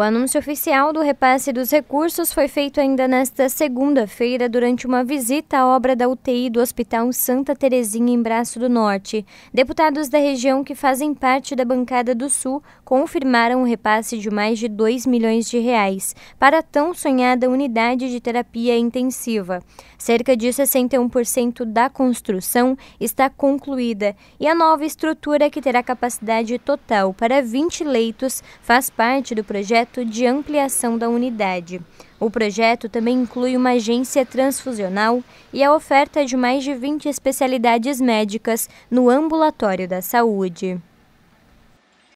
O anúncio oficial do repasse dos recursos foi feito ainda nesta segunda-feira durante uma visita à obra da UTI do Hospital Santa Terezinha em Braço do Norte. Deputados da região que fazem parte da bancada do Sul confirmaram o repasse de mais de 2 milhões de reais para a tão sonhada unidade de terapia intensiva. Cerca de 61% da construção está concluída e a nova estrutura que terá capacidade total para 20 leitos faz parte do projeto projeto de ampliação da unidade. O projeto também inclui uma agência transfusional e a oferta de mais de 20 especialidades médicas no ambulatório da saúde.